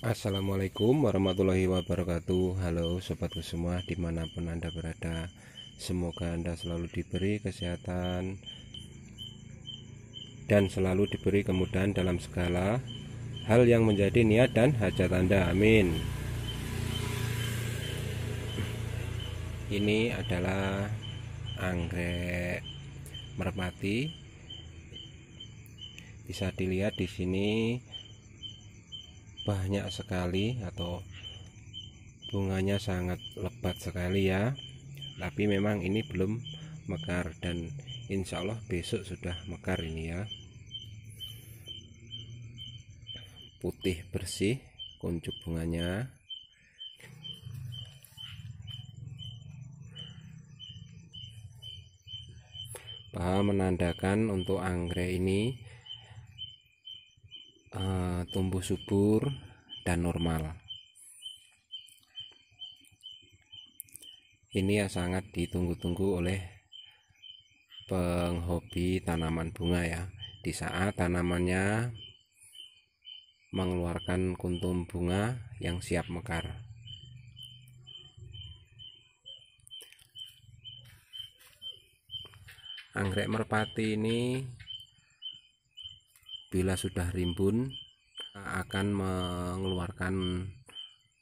Assalamualaikum warahmatullahi wabarakatuh Halo sobatku semua dimanapun anda berada Semoga anda selalu diberi kesehatan Dan selalu diberi kemudahan dalam segala Hal yang menjadi niat dan hajat anda amin Ini adalah anggrek merpati Bisa dilihat di sini banyak sekali atau bunganya sangat lebat sekali ya tapi memang ini belum mekar dan insya Allah besok sudah mekar ini ya putih bersih kuncup bunganya paha menandakan untuk anggrek ini Eh, tumbuh subur dan normal. Ini ya sangat ditunggu-tunggu oleh penghobi tanaman bunga ya. Di saat tanamannya mengeluarkan kuntum bunga yang siap mekar. Anggrek merpati ini bila sudah rimbun akan mengeluarkan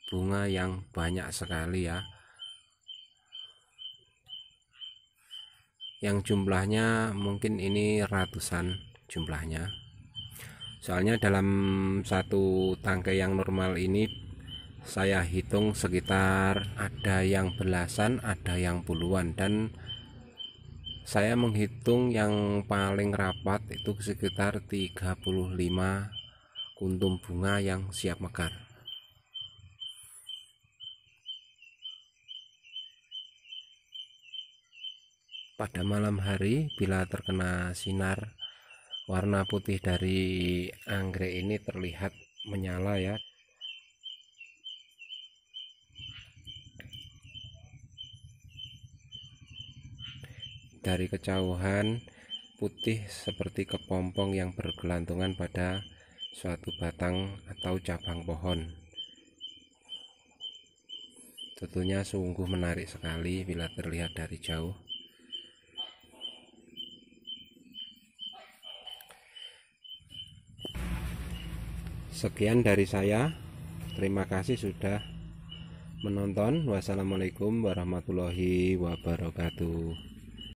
bunga yang banyak sekali ya yang jumlahnya mungkin ini ratusan jumlahnya soalnya dalam satu tangkai yang normal ini saya hitung sekitar ada yang belasan ada yang puluhan dan saya menghitung yang paling rapat itu sekitar 35 kuntum bunga yang siap mekar pada malam hari bila terkena sinar warna putih dari anggrek ini terlihat menyala ya dari kejauhan putih seperti kepompong yang bergelantungan pada suatu batang atau cabang pohon. Tentunya sungguh menarik sekali bila terlihat dari jauh. Sekian dari saya. Terima kasih sudah menonton. Wassalamualaikum warahmatullahi wabarakatuh.